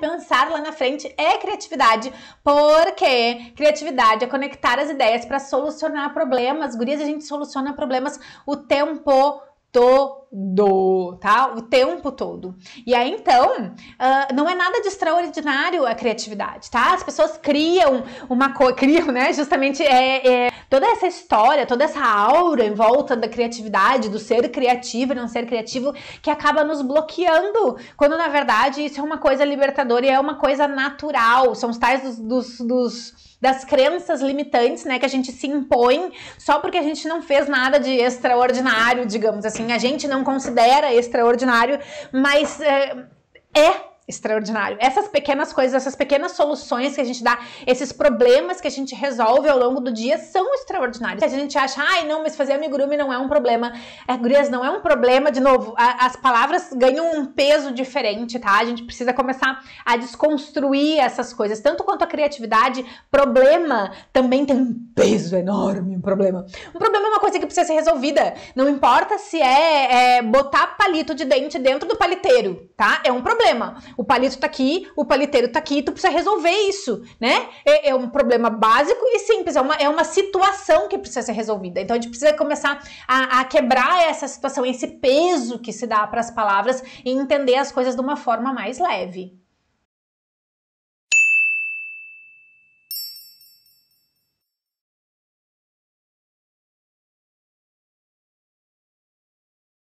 pensar lá na frente é criatividade, porque criatividade é conectar as ideias para solucionar problemas. Gurias, a gente soluciona problemas o tempo todo, tá? O tempo todo. E aí então, uh, não é nada de extraordinário a criatividade, tá? As pessoas criam uma coisa, criam, né? Justamente é, é, toda essa história, toda essa aura em volta da criatividade, do ser criativo e não ser criativo, que acaba nos bloqueando, quando na verdade isso é uma coisa libertadora e é uma coisa natural. São os tais dos, dos, dos das crenças limitantes, né, que a gente se impõe só porque a gente não fez nada de extraordinário, digamos assim assim, a gente não considera extraordinário, mas é, é extraordinário. Essas pequenas coisas, essas pequenas soluções que a gente dá, esses problemas que a gente resolve ao longo do dia são extraordinários. A gente acha, ai, não, mas fazer amigurumi não é um problema. É, gurias, não é um problema, de novo, a, as palavras ganham um peso diferente, tá? A gente precisa começar a desconstruir essas coisas. Tanto quanto a criatividade, problema também tem um peso enorme, um problema. Um problema coisa que precisa ser resolvida. Não importa se é, é, botar palito de dente dentro do paliteiro, tá? É um problema. O palito tá aqui, o paliteiro tá aqui, tu precisa resolver isso, né? É, é um problema básico e simples, é uma, é uma situação que precisa ser resolvida. Então a gente precisa começar a, a quebrar essa situação, esse peso que se dá para as palavras e entender as coisas de uma forma mais leve.